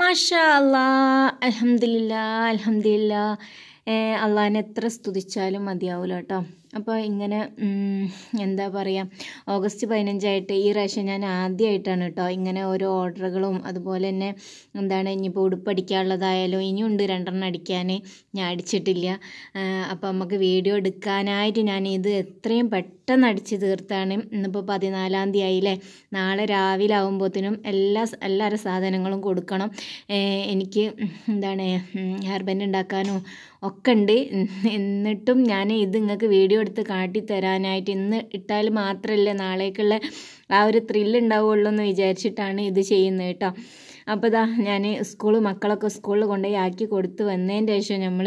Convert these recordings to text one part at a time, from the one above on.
മാഷാ അല്ലാ അലഹമില്ല അലഹമില്ല അള്ളാഹിനെ എത്ര സ്തുതിച്ചാലും മതിയാവില്ല കേട്ടോ അപ്പോൾ ഇങ്ങനെ എന്താ പറയുക ഓഗസ്റ്റ് പതിനഞ്ചായിട്ട് ഈ പ്രാവശ്യം ഞാൻ ആദ്യമായിട്ടാണ് കേട്ടോ ഇങ്ങനെ ഓരോ ഓർഡറുകളും അതുപോലെ തന്നെ എന്താണ് ഇനിയിപ്പോൾ ഉടുപ്പടിക്കാനുള്ളതായാലും ഇനിയുണ്ട് രണ്ടെണ്ണം അടിക്കാൻ ഞാൻ അടിച്ചിട്ടില്ല അപ്പോൾ നമുക്ക് വീഡിയോ എടുക്കാനായിട്ട് ഞാൻ ഇത് എത്രയും പെട്ടെന്ന് അടിച്ച് തീർത്താണ് ഇന്നിപ്പോൾ പതിനാലാം തീയതി ആയില്ലേ നാളെ രാവിലെ ആകുമ്പോഴത്തേനും എല്ലാ എല്ലാവരും സാധനങ്ങളും കൊടുക്കണം എനിക്ക് എന്താണ് ഹെയർ ഉണ്ടാക്കാനോ ഉണ്ടാക്കാനും ഒക്കെ എന്നിട്ടും ഞാൻ ഇത് നിങ്ങൾക്ക് വീഡിയോ എടുത്ത് കാട്ടിത്തരാനായിട്ട് ഇന്ന് ഇട്ടാൽ മാത്രമല്ല നാളേക്കുള്ള ആ ഒരു ത്രില് ഉണ്ടാവുള്ളൂ എന്ന് വിചാരിച്ചിട്ടാണ് ഇത് ചെയ്യുന്നത് കേട്ടോ അപ്പോൾ ഇതാ ഞാൻ സ്കൂൾ മക്കളൊക്കെ സ്കൂളിൽ കൊണ്ടുപോയി ആക്കി കൊടുത്ത് വന്നതിൻ്റെ ശേഷം നമ്മൾ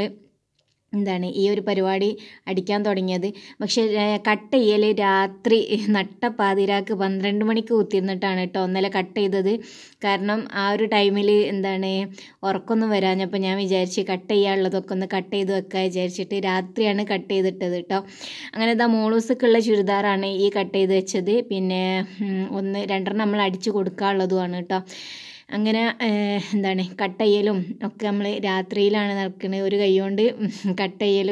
എന്താണ് ഈ ഒരു പരിപാടി അടിക്കാൻ തുടങ്ങിയത് പക്ഷേ കട്ട് ചെയ്യൽ രാത്രി നട്ട പാതിരാക്ക് പന്ത്രണ്ട് മണിക്ക് കുത്തിന്നിട്ടാണ് കേട്ടോ ഒന്നലെ കട്ട് ചെയ്തത് കാരണം ആ ഒരു ടൈമിൽ എന്താണ് ഉറക്കൊന്നും വരാഞ്ഞപ്പോൾ ഞാൻ വിചാരിച്ച് കട്ട് ചെയ്യാനുള്ളതൊക്കെ ഒന്ന് കട്ട് ചെയ്ത് വെക്കുക വിചാരിച്ചിട്ട് രാത്രിയാണ് കട്ട് ചെയ്തിട്ടത് കേട്ടോ അങ്ങനെ ഇതാ മോളൂസൊക്കെയുള്ള ചുരിദാറാണ് ഈ കട്ട് ചെയ്ത് വെച്ചത് പിന്നെ ഒന്ന് രണ്ടെണ്ണം നമ്മൾ അടിച്ചു കൊടുക്കാനുള്ളതുമാണ് കേട്ടോ അങ്ങനെ എന്താണ് കട്ട് ഒക്കെ നമ്മൾ രാത്രിയിലാണ് നടക്കുന്നത് ഒരു കൈ കൊണ്ട്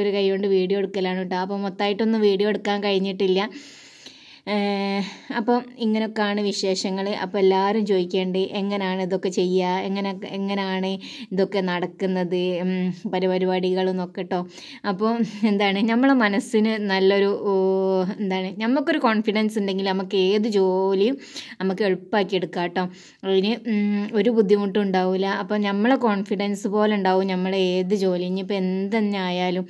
ഒരു കൈ കൊണ്ട് വീഡിയോ എടുക്കലാണ് കേട്ടോ അപ്പോൾ മൊത്തമായിട്ടൊന്നും വീഡിയോ എടുക്കാൻ കഴിഞ്ഞിട്ടില്ല അപ്പം ഇങ്ങനെയൊക്കെയാണ് വിശേഷങ്ങൾ അപ്പോൾ എല്ലാവരും ചോദിക്കേണ്ടത് എങ്ങനെയാണ് ഇതൊക്കെ ചെയ്യുക എങ്ങനെ എങ്ങനെയാണ് ഇതൊക്കെ നടക്കുന്നത് പരിപരിപാടികളെന്നൊക്കെ ഒക്കെ കേട്ടോ അപ്പോൾ എന്താണ് നമ്മളെ മനസ്സിന് നല്ലൊരു എന്താണ് നമുക്കൊരു കോൺഫിഡൻസ് ഉണ്ടെങ്കിൽ നമുക്ക് ഏത് ജോലിയും നമുക്ക് എളുപ്പമാക്കി എടുക്കാം കേട്ടോ അതിന് ഒരു ബുദ്ധിമുട്ടും ഉണ്ടാവില്ല അപ്പോൾ നമ്മളെ കോൺഫിഡൻസ് പോലെ ഉണ്ടാവും നമ്മൾ ഏത് ജോലി ഇനിയിപ്പോൾ എന്തെന്നെ ആയാലും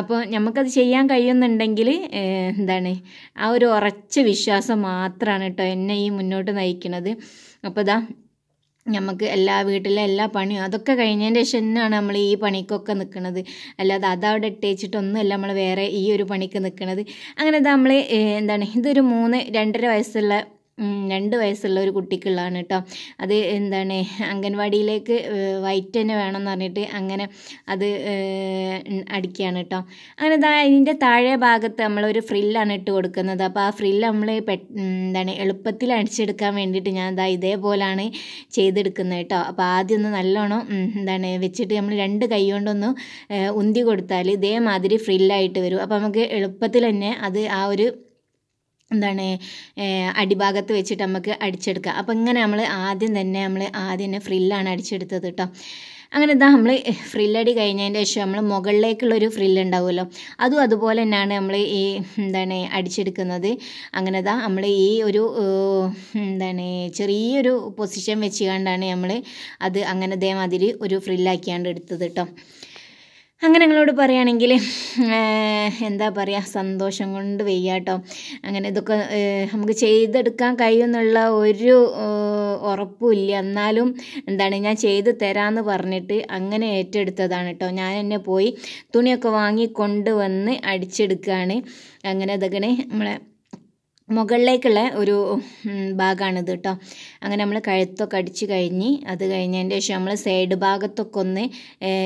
അപ്പോൾ നമുക്കത് ചെയ്യാൻ കഴിയുന്നുണ്ടെങ്കിൽ എന്താണ് ആ ഒരു ഉറച്ച വിശ്വാസം മാത്രമാണ് കേട്ടോ എന്നെ ഈ മുന്നോട്ട് നയിക്കുന്നത് അപ്പോൾ ഇതാ നമുക്ക് എല്ലാ വീട്ടിലെ എല്ലാ പണിയും അതൊക്കെ കഴിഞ്ഞതിൻ്റെ ശേഷം തന്നെയാണ് നമ്മൾ ഈ പണിക്കൊക്കെ നിൽക്കുന്നത് അല്ലാതെ അതവിടെ ഇട്ടേച്ചിട്ടൊന്നുമല്ല നമ്മൾ വേറെ ഈ ഒരു പണിക്ക് നിൽക്കുന്നത് അങ്ങനെ ഇത് നമ്മൾ എന്താണ് ഇതൊരു മൂന്ന് രണ്ടര വയസ്സുള്ള രണ്ട് വയസ്സുള്ള ഒരു കുട്ടിക്കുള്ളതാണ് കേട്ടോ അത് എന്താണ് അംഗൻവാടിയിലേക്ക് വൈറ്റ് തന്നെ വേണമെന്ന് പറഞ്ഞിട്ട് അങ്ങനെ അത് അടിക്കുകയാണ് കേട്ടോ അങ്ങനെ ഇതാ ഇതിൻ്റെ താഴെ ഭാഗത്ത് നമ്മളൊരു ഫ്രില്ലാണ് ഇട്ട് കൊടുക്കുന്നത് അപ്പോൾ ആ ഫ്രില്ല് നമ്മൾ എന്താണ് എളുപ്പത്തിൽ അടിച്ചെടുക്കാൻ വേണ്ടിയിട്ട് ഞാൻ ഇതാ ഇതേപോലാണ് ചെയ്തെടുക്കുന്നത് കേട്ടോ അപ്പോൾ ആദ്യം ഒന്ന് നല്ലോണം എന്താണ് വെച്ചിട്ട് നമ്മൾ രണ്ട് കൈ കൊണ്ടൊന്ന് ഉന്തി കൊടുത്താൽ ഇതേമാതിരി ഫ്രില്ലായിട്ട് വരും അപ്പോൾ നമുക്ക് എളുപ്പത്തിൽ തന്നെ അത് ആ ഒരു എന്താണ് അടിഭാഗത്ത് വെച്ചിട്ട് നമുക്ക് അടിച്ചെടുക്കുക അപ്പോൾ ഇങ്ങനെ നമ്മൾ ആദ്യം തന്നെ നമ്മൾ ആദ്യം തന്നെ ഫ്രില്ലാണ് അടിച്ചെടുത്തത് കേട്ടോ അങ്ങനെ എന്താ നമ്മൾ ഫ്രില്ലടി കഴിഞ്ഞതിൻ്റെ ശേഷം നമ്മൾ മുകളിലേക്കുള്ളൊരു ഫ്രില്ല് ഉണ്ടാവുമല്ലോ അതും അതുപോലെ തന്നെയാണ് നമ്മൾ ഈ എന്താണ് അടിച്ചെടുക്കുന്നത് അങ്ങനെ എന്താ നമ്മൾ ഈ ഒരു എന്താണ് ചെറിയൊരു പൊസിഷൻ വെച്ച് കണ്ടാണ് നമ്മൾ അത് അങ്ങനെ ഇതേമാതിരി ഒരു ഫ്രില്ലാക്കിയാണ്ട് എടുത്തത് കേട്ടോ അങ്ങനെ നിങ്ങളോട് പറയുകയാണെങ്കിൽ എന്താ പറയുക സന്തോഷം കൊണ്ട് വെയ്യാട്ടോ അങ്ങനെ ഇതൊക്കെ നമുക്ക് ചെയ്തെടുക്കാൻ കഴിയുമെന്നുള്ള ഒരു ഉറപ്പുമില്ല എന്നാലും എന്താണ് ഞാൻ ചെയ്ത് തരാമെന്ന് പറഞ്ഞിട്ട് അങ്ങനെ ഏറ്റെടുത്തതാണ് കേട്ടോ ഞാൻ എന്നെ പോയി തുണിയൊക്കെ വാങ്ങി കൊണ്ടുവന്ന് അടിച്ചെടുക്കുകയാണ് അങ്ങനെ ഇതൊക്കെ നമ്മളെ മുകളിലേക്കുള്ള ഒരു ഭാഗമാണിത് കേട്ടോ അങ്ങനെ നമ്മൾ കഴുത്തൊക്കെ അടിച്ച് കഴിഞ്ഞ് അത് കഴിഞ്ഞതിൻ്റെ ശേഷം നമ്മൾ സൈഡ് ഭാഗത്തൊക്കെ ഒന്ന്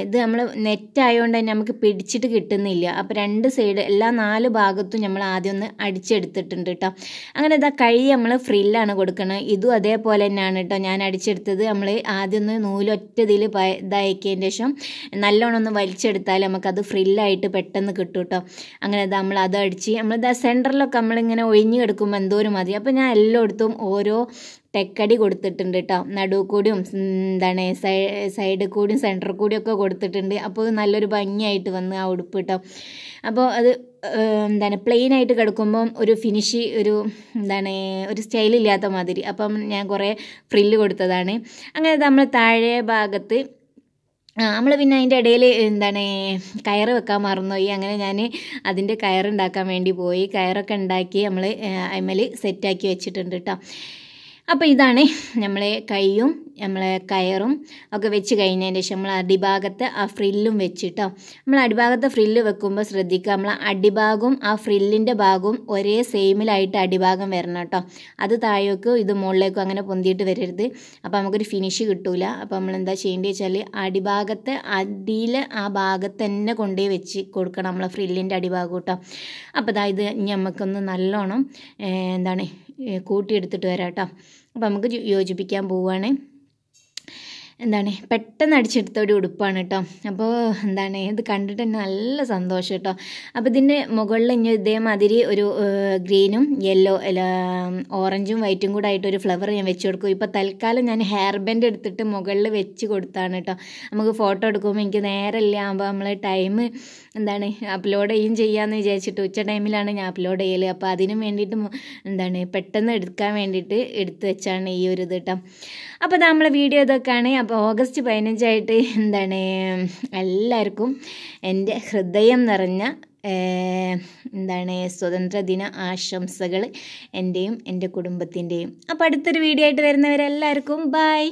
ഇത് നമ്മൾ നെറ്റ് ആയതുകൊണ്ട് തന്നെ നമുക്ക് പിടിച്ചിട്ട് കിട്ടുന്നില്ല അപ്പോൾ രണ്ട് സൈഡ് എല്ലാ നാല് ഭാഗത്തും നമ്മൾ ആദ്യം ഒന്ന് അടിച്ചെടുത്തിട്ടുണ്ട് കേട്ടോ അങ്ങനെ ഇതാ കഴി നമ്മൾ ഫ്രില്ലാണ് കൊടുക്കുന്നത് ഇതും അതേപോലെ തന്നെയാണ് കേട്ടോ ഞാൻ അടിച്ചെടുത്തത് നമ്മൾ ആദ്യം ഒന്ന് നൂലൊറ്റ ഇതിൽ ഇതാക്കിയതിൻ്റെ ശേഷം നല്ലോണം ഒന്ന് വലിച്ചെടുത്താൽ നമുക്കത് ഫ്രില്ലായിട്ട് പെട്ടെന്ന് കിട്ടും കേട്ടോ അങ്ങനെ നമ്മൾ അത് അടിച്ച് നമ്മളിതാ സെൻറ്ററിലൊക്കെ നമ്മളിങ്ങനെ ഒഴിഞ്ഞ് എടുക്കുമ്പോൾ ഒരു മതി അപ്പോൾ ഞാൻ എല്ലായിടത്തും ഓരോ ടെക്കടി കൊടുത്തിട്ടുണ്ട് കേട്ടോ നടു കൂടിയും എന്താണ് സൈഡ് കൂടിയും സെൻറ്റർ കൂടിയും ഒക്കെ കൊടുത്തിട്ടുണ്ട് അപ്പോൾ നല്ലൊരു ഭംഗിയായിട്ട് വന്ന് ആ ഉടുപ്പ് കേട്ടോ അപ്പോൾ അത് എന്താണ് പ്ലെയിൻ ആയിട്ട് കിടക്കുമ്പം ഒരു ഫിനിഷ് ഒരു എന്താണ് ഒരു സ്റ്റൈലില്ലാത്ത മാതിരി അപ്പം ഞാൻ കുറേ ഫ്രില്ല് കൊടുത്തതാണ് അങ്ങനെ നമ്മൾ താഴെ ഭാഗത്ത് നമ്മൾ പിന്നെ അതിൻ്റെ ഇടയിൽ എന്താണ് കയറ് വെക്കാൻ മറന്നുപോയി അങ്ങനെ ഞാൻ അതിൻ്റെ കയറുണ്ടാക്കാൻ വേണ്ടി പോയി കയറൊക്കെ ഉണ്ടാക്കി നമ്മൾ അമ്മൽ സെറ്റാക്കി വെച്ചിട്ടുണ്ട് കേട്ടോ അപ്പോൾ ഇതാണ് നമ്മളെ കൈയും നമ്മളെ കയറും ഒക്കെ വെച്ച് കഴിഞ്ഞതിന് ശേഷം നമ്മൾ അടിഭാഗത്ത് ആ ഫ്രില്ലും വെച്ചിട്ടോ നമ്മൾ അടിഭാഗത്ത് ഫ്രില്ല് വെക്കുമ്പോൾ ശ്രദ്ധിക്കുക നമ്മൾ അടിഭാഗവും ആ ഫ്രില്ലിൻ്റെ ഭാഗവും ഒരേ സെയിമിലായിട്ട് അടിഭാഗം വരണം കേട്ടോ അത് താഴേക്കും ഇത് മുകളിലേക്കും അങ്ങനെ പൊന്തിയിട്ട് വരരുത് അപ്പോൾ നമുക്കൊരു ഫിനിഷ് കിട്ടില്ല അപ്പോൾ നമ്മൾ എന്താ ചെയ്യേണ്ടത് വെച്ചാൽ അടിഭാഗത്ത് അടിയിൽ ആ ഭാഗത്ത് തന്നെ കൊണ്ടുപോയി വെച്ച് കൊടുക്കണം നമ്മളെ ഫ്രില്ലിൻ്റെ അടിഭാഗം കേട്ടോ അപ്പോൾ അതായത് ഇനി നമുക്കൊന്ന് നല്ലോണം എന്താണ് കൂട്ടിയെടുത്തിട്ട് വരാം കേട്ടോ അപ്പോൾ നമുക്ക് യോജിപ്പിക്കാൻ പോവുകയാണ് എന്താണ് പെട്ടെന്ന് അടിച്ചെടുത്ത ഒരു ഉടുപ്പാണ് കേട്ടോ അപ്പോൾ എന്താണ് ഇത് കണ്ടിട്ട് തന്നെ നല്ല സന്തോഷം കേട്ടോ അപ്പോൾ ഇതിൻ്റെ മുകളിൽ ഇനി ഇതേമാതിരി ഒരു ഗ്രീനും യെല്ലോ ഓറഞ്ചും വൈറ്റും കൂടെ ആയിട്ടൊരു ഒരു ഫ്ലവർ ഞാൻ വെച്ച് കൊടുക്കും ഇപ്പോൾ തൽക്കാലം ഞാൻ ഹെയർ ബാൻഡ് എടുത്തിട്ട് മുകളിൽ വെച്ച് കൊടുത്താണ് കേട്ടോ നമുക്ക് ഫോട്ടോ എടുക്കുമ്പോൾ എനിക്ക് നേരമില്ല ആകുമ്പോൾ നമ്മൾ ടൈം എന്താണ് അപ്ലോഡ് ചെയ്യും ചെയ്യാമെന്ന് വിചാരിച്ചിട്ട് ഉച്ച ടൈമിലാണ് ഞാൻ അപ്ലോഡ് ചെയ്യൽ അപ്പോൾ അതിനും വേണ്ടിയിട്ട് എന്താണ് പെട്ടെന്ന് എടുക്കാൻ വേണ്ടിയിട്ട് എടുത്തു വെച്ചാണ് ഈ ഒരു ഇത് കേട്ടോ അപ്പോൾ നമ്മളെ വീഡിയോ ഇതൊക്കെയാണ് അപ്പോൾ ഓഗസ്റ്റ് പതിനഞ്ചായിട്ട് എന്താണ് എല്ലാവർക്കും എൻ്റെ ഹൃദയം നിറഞ്ഞ എന്താണ് സ്വതന്ത്ര ദിന ആശംസകൾ എൻ്റെയും എൻ്റെ കുടുംബത്തിൻ്റെയും അപ്പോൾ അടുത്തൊരു വീഡിയോ ആയിട്ട് വരുന്നവരെല്ലാവർക്കും ബൈ